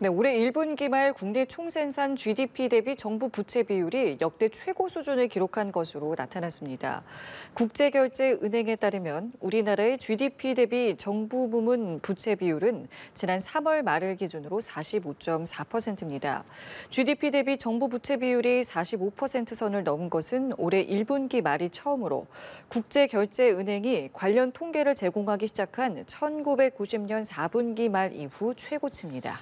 네, 올해 1분기 말 국내 총생산 GDP 대비 정부 부채 비율이 역대 최고 수준을 기록한 것으로 나타났습니다. 국제결제은행에 따르면 우리나라의 GDP 대비 정부 부문 부채 비율은 지난 3월 말을 기준으로 45.4%입니다. GDP 대비 정부 부채 비율이 45% 선을 넘은 것은 올해 1분기 말이 처음으로 국제결제은행이 관련 통계를 제공하기 시작한 1990년 4분기 말 이후 최고치입니다.